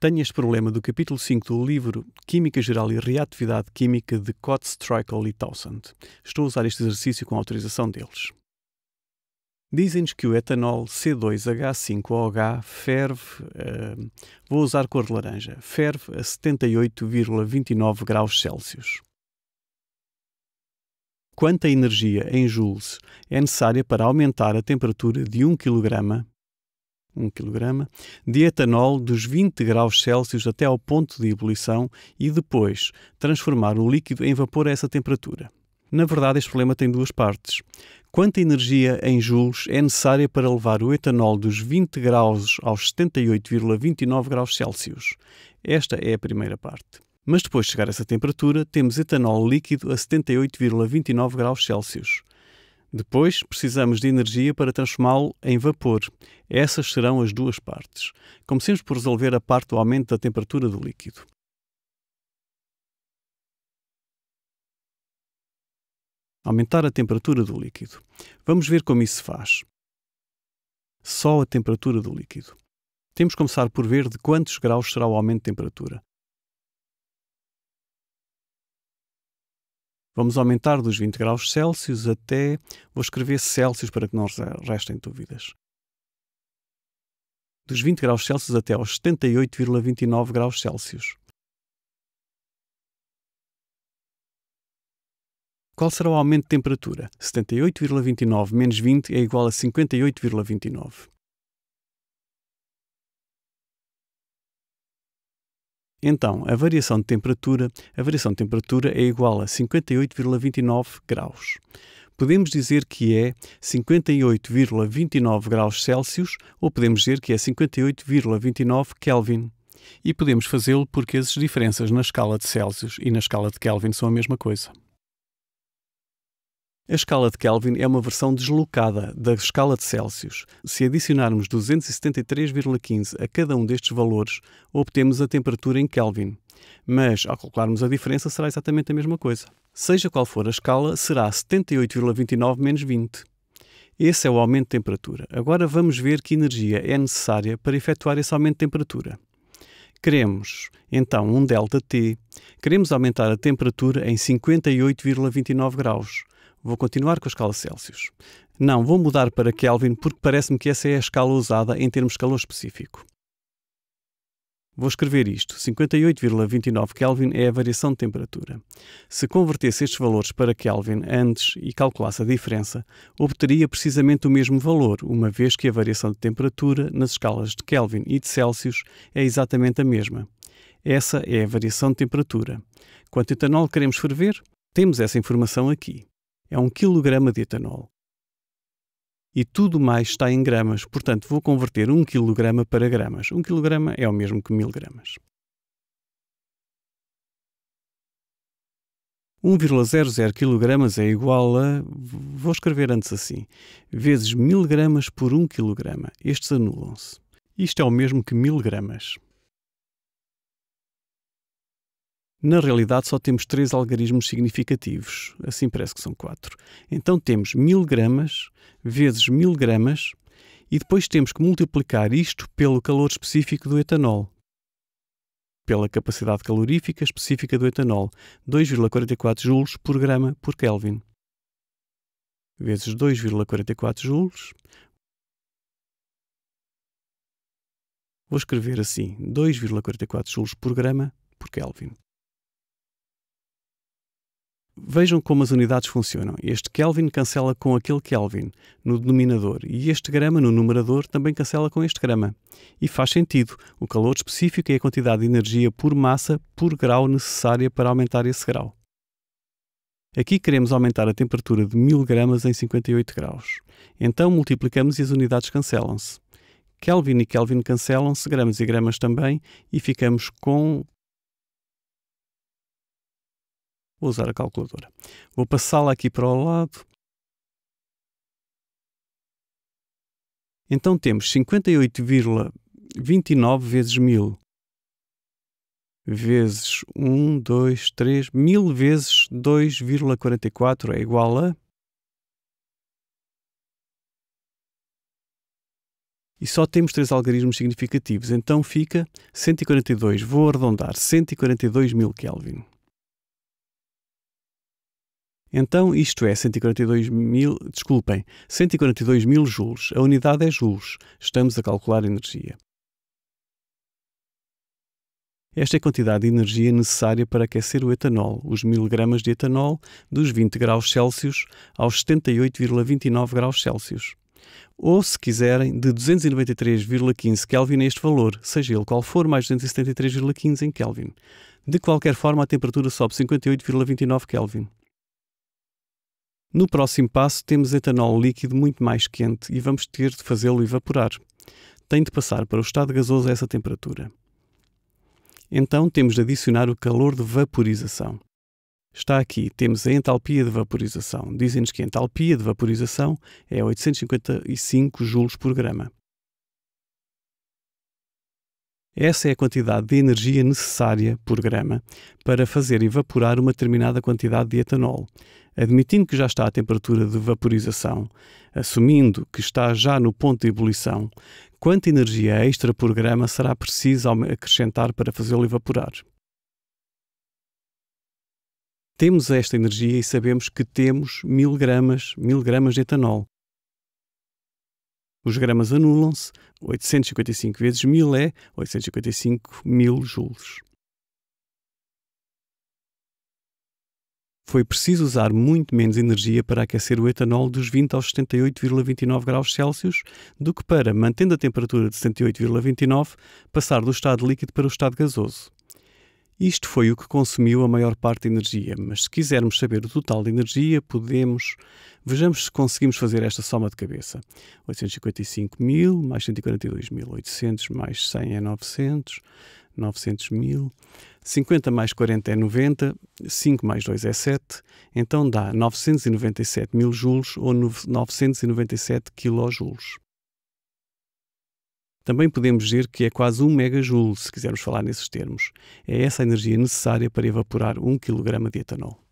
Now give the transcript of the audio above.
tenho este problema do capítulo 5 do livro Química Geral e Reatividade Química de Kotz, Trickle e Townsend. Estou a usar este exercício com autorização deles. Dizem-nos que o etanol C2H5OH ferve, uh, vou usar cor de laranja, ferve a 78,29 graus Celsius. Quanta energia em joules é necessária para aumentar a temperatura de 1 kg 1 kg, de etanol dos 20 graus Celsius até ao ponto de ebulição e depois transformar o líquido em vapor a essa temperatura. Na verdade, este problema tem duas partes. Quanta energia em joules é necessária para levar o etanol dos 20 graus aos 78,29 graus Celsius? Esta é a primeira parte. Mas depois de chegar a essa temperatura, temos etanol líquido a 78,29 graus Celsius. Depois, precisamos de energia para transformá-lo em vapor. Essas serão as duas partes. Comecemos por resolver a parte do aumento da temperatura do líquido. Aumentar a temperatura do líquido. Vamos ver como isso se faz. Só a temperatura do líquido. Temos que começar por ver de quantos graus será o aumento de temperatura. Vamos aumentar dos 20 graus Celsius até. Vou escrever Celsius para que não restem dúvidas. Dos 20 graus Celsius até aos 78,29 graus Celsius. Qual será o aumento de temperatura? 78,29 menos 20 é igual a 58,29. Então, a variação de temperatura, a variação de temperatura é igual a 58,29 graus. Podemos dizer que é 58,29 graus Celsius ou podemos dizer que é 58,29 Kelvin. E podemos fazê-lo porque as diferenças na escala de Celsius e na escala de Kelvin são a mesma coisa. A escala de Kelvin é uma versão deslocada da escala de Celsius. Se adicionarmos 273,15 a cada um destes valores, obtemos a temperatura em Kelvin. Mas, ao calcularmos a diferença, será exatamente a mesma coisa. Seja qual for a escala, será 78,29 menos 20. Esse é o aumento de temperatura. Agora vamos ver que energia é necessária para efetuar esse aumento de temperatura. Queremos, então, um delta T. Queremos aumentar a temperatura em 58,29 graus. Vou continuar com a escala Celsius. Não, vou mudar para Kelvin porque parece-me que essa é a escala usada em termos de calor específico. Vou escrever isto. 58,29 Kelvin é a variação de temperatura. Se convertesse estes valores para Kelvin antes e calculasse a diferença, obteria precisamente o mesmo valor, uma vez que a variação de temperatura nas escalas de Kelvin e de Celsius é exatamente a mesma. Essa é a variação de temperatura. Quanto etanol queremos ferver? Temos essa informação aqui é um quilograma de etanol. E tudo mais está em gramas, portanto vou converter um quilograma para gramas. Um quilograma é o mesmo que mil gramas. 1,00 kg é igual a, vou escrever antes assim, vezes 1000 gramas por 1 kg. Estes anulam-se. Isto é o mesmo que 1000 gramas. Na realidade, só temos três algarismos significativos, assim parece que são quatro. Então temos mil gramas vezes mil gramas e depois temos que multiplicar isto pelo calor específico do etanol, pela capacidade calorífica específica do etanol, 2,44 joules por grama por Kelvin, vezes 2,44 joules. Vou escrever assim, 2,44 joules por grama por Kelvin. Vejam como as unidades funcionam. Este Kelvin cancela com aquele Kelvin no denominador e este grama no numerador também cancela com este grama. E faz sentido. O calor específico é a quantidade de energia por massa por grau necessária para aumentar esse grau. Aqui queremos aumentar a temperatura de 1000 gramas em 58 graus. Então multiplicamos e as unidades cancelam-se. Kelvin e Kelvin cancelam-se, gramas e gramas também, e ficamos com Vou usar a calculadora. Vou passá-la aqui para o lado. Então temos 58,29 vezes 1000 vezes 1, 2, 3, 1000 vezes 2,44 é igual a. E só temos três algarismos significativos, então fica 142. Vou arredondar 142 mil Kelvin. Então, isto é 142 mil, desculpem, 142 mil joules. A unidade é joules. Estamos a calcular energia. Esta é a quantidade de energia necessária para aquecer o etanol, os miligramas de etanol, dos 20 graus Celsius aos 78,29 graus Celsius. Ou, se quiserem, de 293,15 Kelvin a este valor, seja ele qual for, mais 273,15 em Kelvin. De qualquer forma, a temperatura sobe 58,29 Kelvin. No próximo passo, temos etanol líquido muito mais quente e vamos ter de fazê-lo evaporar. Tem de passar para o estado gasoso a essa temperatura. Então, temos de adicionar o calor de vaporização. Está aqui, temos a entalpia de vaporização. Dizem-nos que a entalpia de vaporização é 855 joules por grama. Essa é a quantidade de energia necessária por grama para fazer evaporar uma determinada quantidade de etanol, admitindo que já está à temperatura de vaporização, assumindo que está já no ponto de ebulição, quanta energia extra por grama será preciso acrescentar para fazê-lo evaporar? Temos esta energia e sabemos que temos mil gramas, mil gramas de etanol. Os gramas anulam-se, 855 vezes 1000 é 855 mil joules. foi preciso usar muito menos energia para aquecer o etanol dos 20 aos 78,29 graus Celsius do que para, mantendo a temperatura de 78,29, passar do estado líquido para o estado gasoso. Isto foi o que consumiu a maior parte da energia, mas se quisermos saber o total de energia, podemos. Vejamos se conseguimos fazer esta soma de cabeça. 855.000 mais 142.800 mais 100 é 900 900 mil. 50 mais 40 é 90, 5 mais 2 é 7, então dá 997 mil joules ou 997 quilojoules. Também podemos dizer que é quase 1 megajoule, se quisermos falar nesses termos. É essa a energia necessária para evaporar 1 kg de etanol.